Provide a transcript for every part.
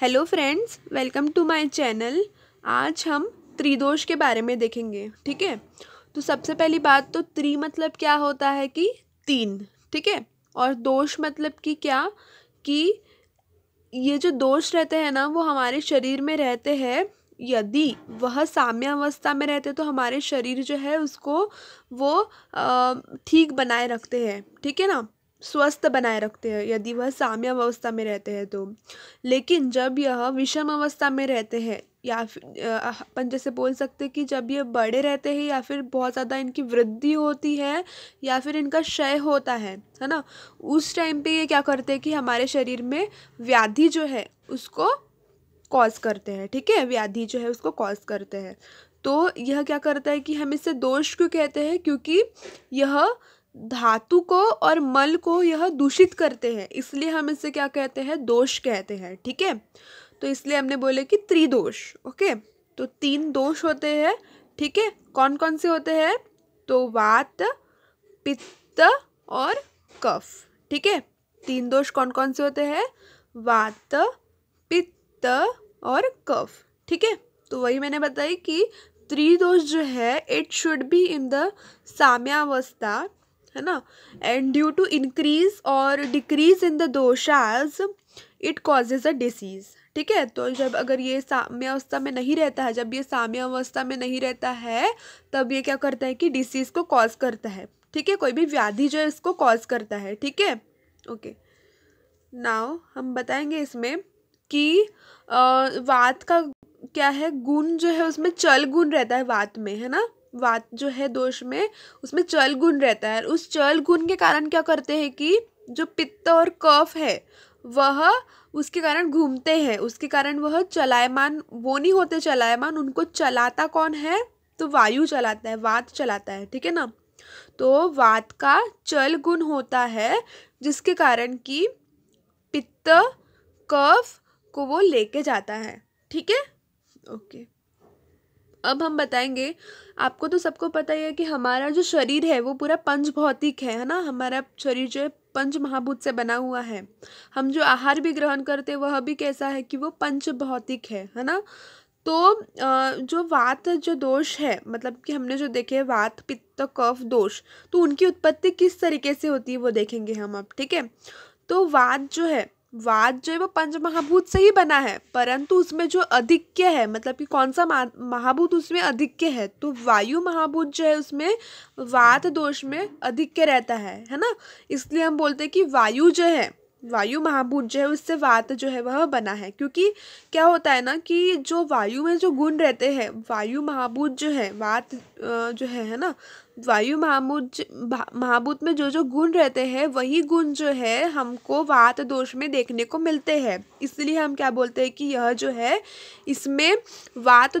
Hello friends welcome to my channel आज हम त्रिदोष के बारे में देखेंगे ठीक है तो सबसे पहली बात तो त्रि मतलब क्या होता है कि तीन ठीक है और दोष मतलब कि क्या कि ये जो दोष रहते हैं ना वो हमारे शरीर में रहते हैं यदि वह साम्यावस्था में रहते तो हमारे शरीर जो है उसको वो ठीक बनाए रखते हैं ठीक है ना स्वस्थ बनाए रखते हैं यदि वह साम्य अवस्था में रहते हैं तो लेकिन जब यह विषम अवस्था में रहते हैं या फिर अपन जैसे बोल सकते कि जब ये बड़े रहते हैं या फिर बहुत ज़्यादा इनकी वृद्धि होती है या फिर इनका क्षय होता है है ना उस टाइम पे ये क्या करते हैं कि हमारे शरीर में व्याधि जो है उसको कॉज करते हैं ठीक है व्याधि जो है उसको कॉज करते हैं तो यह क्या करता है कि हम इससे दोष क्यों कहते हैं क्योंकि यह धातु को और मल को यह दूषित करते हैं इसलिए हम इसे क्या कहते हैं दोष कहते हैं ठीक है तो इसलिए हमने बोले कि त्रिदोष ओके तो तीन दोष होते हैं ठीक है कौन कौन से होते हैं तो वात पित्त और कफ ठीक है तीन दोष कौन कौन से होते हैं वात पित्त और कफ ठीक है तो वही मैंने बताई कि त्रिदोष जो है it should be in the साम्यावस्था है ना एंड ड्यू टू इंक्रीज और डिक्रीज इन द दोषाज इट कॉजेज अ डिसीज़ ठीक है तो जब अगर ये साम्यावस्था में नहीं रहता है जब ये साम्यावस्था में नहीं रहता है तब ये क्या करता है कि डिसीज़ को कॉज करता है ठीक है कोई भी व्याधि जो है इसको कॉज करता है ठीक है ओके नाव हम बताएंगे इसमें कि वात का क्या है गुण जो है उसमें चल गुण रहता है वात में है ना वात जो है दोष में उसमें चल गुण रहता है उस चल गुण के कारण क्या करते हैं कि जो पित्त और कफ है वह उसके कारण घूमते हैं उसके कारण वह चलायमान वो नहीं होते चलायमान उनको चलाता कौन है तो वायु चलाता है वात चलाता है ठीक है ना तो वात का चल गुण होता है जिसके कारण कि पित्त कफ को वो लेके जाता है ठीक है ओके अब हम बताएंगे आपको तो सबको पता ही है कि हमारा जो शरीर है वो पूरा पंच भौतिक है है ना हमारा शरीर जो है पंच महाभूत से बना हुआ है हम जो आहार भी ग्रहण करते हैं वह भी कैसा है कि वो पंच भौतिक है है ना तो जो वात जो दोष है मतलब कि हमने जो देखे वात पित्त कफ दोष तो उनकी उत्पत्ति किस तरीके से होती है वो देखेंगे हम अब ठीक है तो वात जो है वाद जो है वो पंच महाभूत से ही बना है परंतु उसमें जो अधिक्य है मतलब कि कौन सा महाभूत उसमें अधिक्य है तो वायु महाभूत जो है उसमें वात दोष में अधिक्य रहता है है ना इसलिए हम बोलते हैं कि वायु जो है वायु महाभूत जो है उससे वात जो है वह बना है क्योंकि क्या होता है ना कि जो वायु में जो गुण रहते हैं वायु महाभूत जो है वात जो है है ना वायु महाभूत महाभूत में जो जो गुण रहते हैं वही गुण जो है हमको वात दोष में देखने को मिलते हैं इसलिए हम क्या बोलते हैं कि यह जो है इसमें वात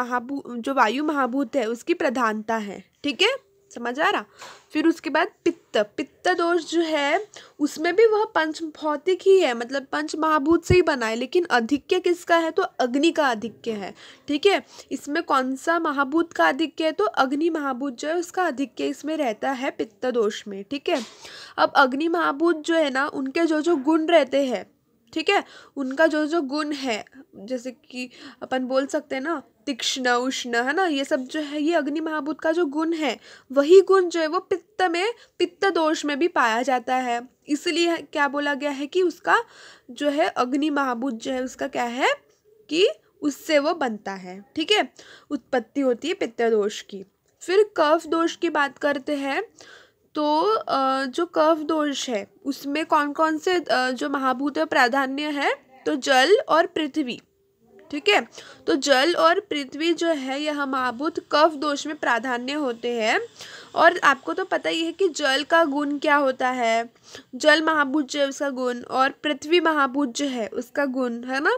महाभूत जो वायु महाभूत है उसकी प्रधानता है ठीक है समझ आ रहा फिर उसके बाद पित्त पित्त दोष जो है उसमें भी वह पंच भौतिक ही है मतलब पंच महाभूत से ही बना है लेकिन अधिक्य किसका है तो अग्नि का अधिक्य है ठीक है इसमें कौन सा महाभूत का अधिक्य है तो अग्नि महाभूत जो है उसका अधिक्य इसमें रहता है पित्त दोष में ठीक है अब अग्नि महाभूत जो है ना उनके जो जो गुण रहते हैं ठीक है उनका जो जो गुण है जैसे कि अपन बोल सकते हैं ना तीक्ष्ण उष्ण है ना ये सब जो है ये अग्नि महाभूत का जो गुण है वही गुण जो है वो पित्त में पित्त दोष में भी पाया जाता है इसलिए क्या बोला गया है कि उसका जो है अग्नि महाभूत जो है उसका क्या है कि उससे वो बनता है ठीक है उत्पत्ति होती है पित्त दोष की फिर कफ दोष की बात करते हैं तो जो कव दोष है उसमें कौन कौन से जो महाभूत प्राधान्य है तो जल और पृथ्वी ठीक है तो जल और पृथ्वी जो है यह महाभूत कफ दोष में प्राधान्य होते हैं और आपको तो पता ही है कि जल का गुण क्या होता है जल महाभूत जो है उसका गुण और पृथ्वी महाभूत जो है उसका गुण है ना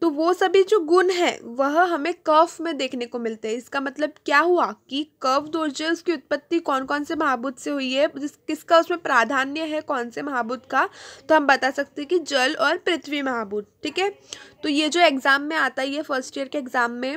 तो वो सभी जो गुण हैं वह हमें कफ में देखने को मिलते हैं इसका मतलब क्या हुआ कि कफ दोर्जल्स की उत्पत्ति कौन कौन से महाभूत से हुई है जिस किसका उसमें प्राधान्य है कौन से महाभूत का तो हम बता सकते हैं कि जल और पृथ्वी महाभूत ठीक है तो ये जो एग्ज़ाम में आता ही है फर्स्ट ईयर के एग्ज़ाम में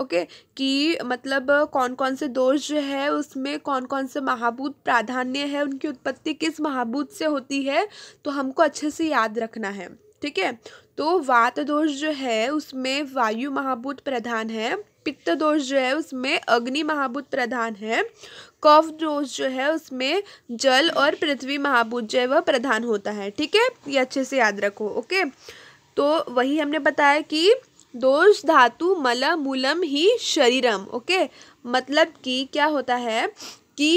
ओके okay, कि मतलब कौन कौन से दोष जो है उसमें कौन कौन से महाभूत प्राधान्य है उनकी उत्पत्ति किस महाभूत से होती है तो हमको अच्छे से याद रखना है ठीक है तो वात दोष जो है उसमें वायु महाभूत प्रधान है पित्त दोष जो है उसमें अग्नि महाभूत प्रधान है कफ दोष जो है उसमें जल और पृथ्वी महाभूत जो है वह प्रधान होता है ठीक है ये अच्छे से याद रखो ओके तो वही हमने बताया कि दोष धातु मल मूलम ही शरीरम ओके मतलब कि क्या होता है कि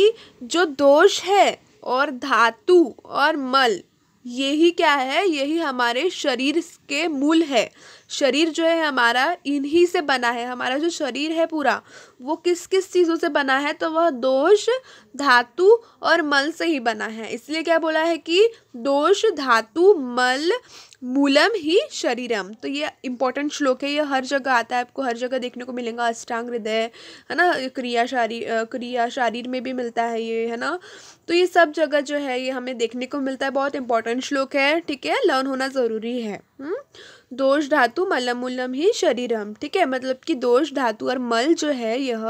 जो दोष है और धातु और मल यही क्या है यही हमारे शरीर के मूल है शरीर जो है हमारा इन्हीं से बना है हमारा जो शरीर है पूरा वो किस किस चीज़ों से बना है तो वह दोष धातु और मल से ही बना है इसलिए क्या बोला है कि दोष धातु मल मूलम ही शरीरम तो ये इंपॉर्टेंट श्लोक है ये हर जगह आता है आपको हर जगह देखने को मिलेगा अष्टांग हृदय है ना क्रिया शारीर क्रिया शारीर में भी मिलता है ये है ना तो ये सब जगह जो है ये हमें देखने को मिलता है बहुत इंपॉर्टेंट श्लोक है ठीक है लर्न होना ज़रूरी है हम्म? दोष धातु मलम मूलम ही शरीरम ठीक है मतलब कि दोष धातु और मल जो है यह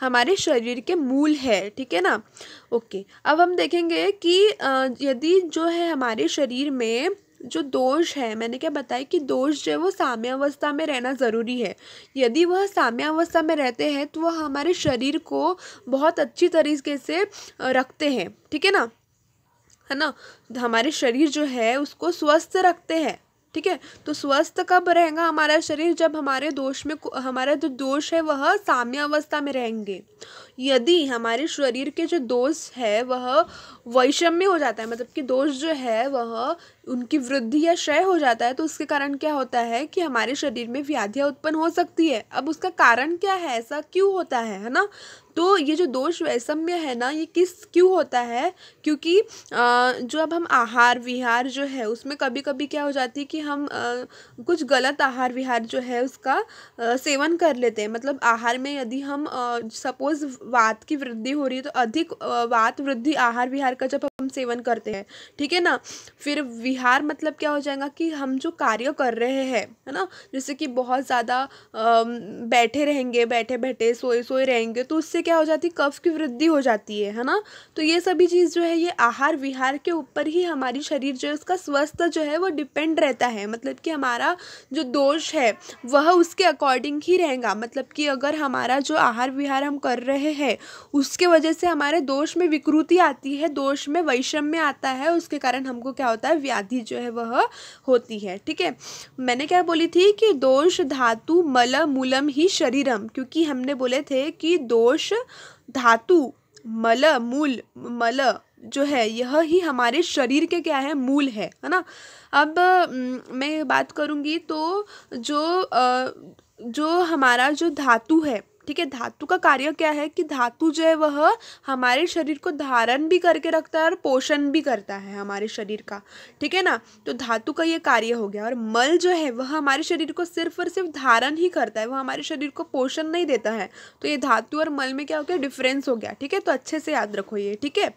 हमारे शरीर के मूल है ठीक है ना ओके अब हम देखेंगे कि यदि जो है हमारे शरीर में जो दोष है मैंने क्या बताया कि दोष जो है वो साम्यावस्था में रहना ज़रूरी है यदि वह साम्यावस्था में रहते हैं तो वह हमारे शरीर को बहुत अच्छी तरीके से रखते हैं ठीक है ना है ना हमारे शरीर जो है उसको स्वस्थ रखते हैं ठीक है तो स्वस्थ कब रहेगा हमारा शरीर जब हमारे दोष में हमारा जो दोष है वह साम्यावस्था में रहेंगे यदि हमारे शरीर के जो दोष है वह वैषम्य हो जाता है मतलब कि दोष जो है वह उनकी वृद्धि या क्षय हो जाता है तो उसके कारण क्या होता है कि हमारे शरीर में व्याधियाँ उत्पन्न हो सकती है अब उसका कारण क्या है ऐसा क्यों होता है है ना तो ये जो दोष वैषम्य है ना ये किस क्यों होता है क्योंकि जो अब हम आहार विहार जो है उसमें कभी कभी क्या हो जाती है कि हम कुछ गलत आहार विहार जो है उसका सेवन कर लेते हैं मतलब आहार में यदि हम सपोज़ वात की वृद्धि हो रही है तो अधिक वात वृद्धि आहार विहार का जब हम सेवन करते हैं ठीक है ना फिर विहार मतलब क्या हो जाएगा कि हम जो कार्य कर रहे हैं है ना जैसे कि बहुत ज़्यादा बैठे रहेंगे बैठे बैठे सोए सोए रहेंगे तो उससे क्या हो जाती है कफ की वृद्धि हो जाती है है ना तो ये सभी चीज़ जो है ये आहार विहार के ऊपर ही हमारी शरीर जो है उसका स्वस्थ जो है वो डिपेंड रहता है मतलब कि हमारा जो दोष है वह उसके अकॉर्डिंग ही रहेगा मतलब कि अगर हमारा जो आहार विहार हम कर रहे हैं उसके वजह से हमारे दोष में विकृति आती है दोष में वैषम्य आता है उसके कारण हमको क्या होता है व्याधि जो है वह होती है ठीक है मैंने क्या बोली थी कि दोष धातु मल मूलम ही शरीरम क्योंकि हमने बोले थे कि दोष धातु मल मूल मल जो है यह ही हमारे शरीर के क्या है मूल है है ना अब मैं बात करूंगी तो जो जो हमारा जो धातु है ठीक है धातु का कार्य क्या है कि धातु जो है वह हमारे शरीर को धारण भी करके रखता है और पोषण भी करता है हमारे शरीर का ठीक है ना तो धातु का ये कार्य हो गया और मल जो है वह हमारे शरीर को सिर्फ और सिर्फ धारण ही करता है वह हमारे शरीर को पोषण नहीं देता है तो ये धातु और मल में क्या हो गया डिफरेंस हो गया ठीक है तो अच्छे से याद रखो ये ठीक है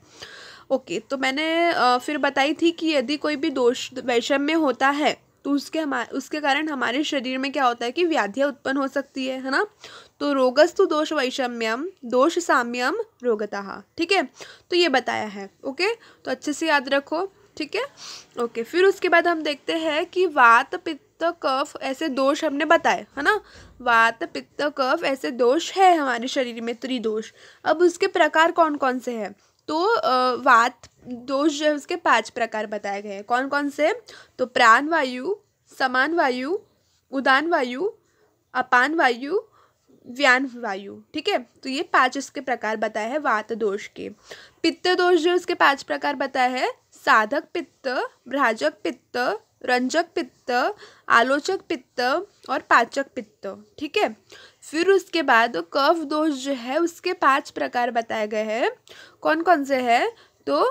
ओके तो मैंने फिर बताई थी कि यदि कोई भी दोष वैषम्य होता है तो उसके हमारे उसके कारण हमारे शरीर में क्या होता है कि व्याधियाँ उत्पन्न हो सकती है है ना तो रोगस्तु दोष वैषम्यम दोष साम्यम रोगता ठीक है तो ये बताया है ओके तो अच्छे से याद रखो ठीक है ओके फिर उसके बाद हम देखते हैं कि वात पित्त कफ ऐसे दोष हमने बताए है ना वात पित्त कफ ऐसे दोष है हमारे शरीर में त्रिदोष अब उसके प्रकार कौन कौन से हैं तो वात दोष जो है उसके पांच प्रकार बताए गए हैं कौन कौन से तो प्राण वायु समान वायु उदान वायु अपान वायु व्यान वायु ठीक है तो ये पांच उसके प्रकार बताए हैं वात दोष के पित्त दोष जो उसके पांच प्रकार बताए हैं साधक पित्त भ्राजक पित्त रंजक पित्त आलोचक पित्त और पाचक पित्त ठीक है फिर उसके बाद कफ दोष जो है उसके पांच प्रकार बताए गए हैं कौन कौन से हैं तो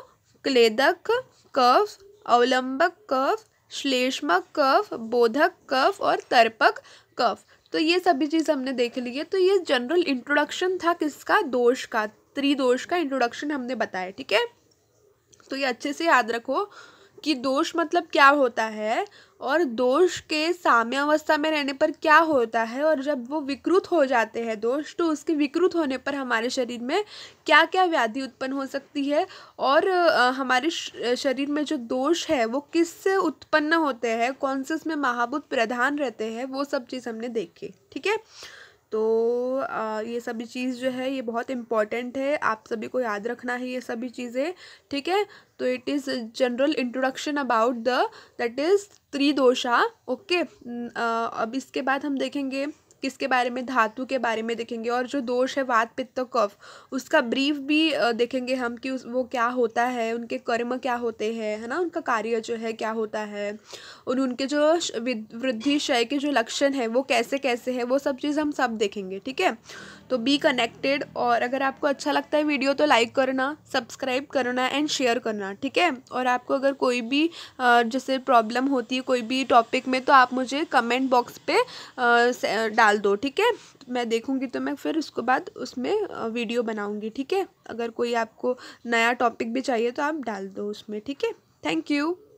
क्लेदक कफ अवलंबक कफ श्लेष्मक कफ बोधक कफ और तर्पक कफ तो ये सभी चीज़ हमने देख ली है तो ये जनरल इंट्रोडक्शन था किसका दोष का त्रिदोष का इंट्रोडक्शन हमने बताया ठीक है तो ये अच्छे से याद रखो कि दोष मतलब क्या होता है और दोष के साम्यावस्था में रहने पर क्या होता है और जब वो विकृत हो जाते हैं दोष तो उसके विकृत होने पर हमारे शरीर में क्या क्या व्याधि उत्पन्न हो सकती है और हमारे शरीर में जो दोष है वो किससे उत्पन्न होते हैं कौन से उसमें महाभूत प्रधान रहते हैं वो सब चीज़ हमने देखी ठीक है तो आ, ये सभी चीज़ जो है ये बहुत इम्पॉर्टेंट है आप सभी को याद रखना है ये सभी चीज़ें ठीक है तो it is general introduction about the that is त्रिदोषा ओके अब इसके बाद हम देखेंगे किसके बारे में धातु के बारे में देखेंगे और जो दोष है वात पित्त कफ उसका ब्रीफ भी देखेंगे हम कि उस वो क्या होता है उनके कर्म क्या होते हैं है ना उनका कार्य जो है क्या होता है और उनके जो वृद्धि क्षय के जो लक्षण है वो कैसे कैसे है वो सब चीज़ हम सब देखेंगे ठीक है तो बी कनेक्टेड और अगर आपको अच्छा लगता है वीडियो तो लाइक करना सब्सक्राइब करना एंड शेयर करना ठीक है और आपको अगर कोई भी जैसे प्रॉब्लम होती है कोई भी टॉपिक में तो आप मुझे कमेंट बॉक्स पे डाल डाल दो ठीक है मैं देखूंगी तो मैं फिर उसके बाद उसमें वीडियो बनाऊंगी ठीक है अगर कोई आपको नया टॉपिक भी चाहिए तो आप डाल दो उसमें ठीक है थैंक यू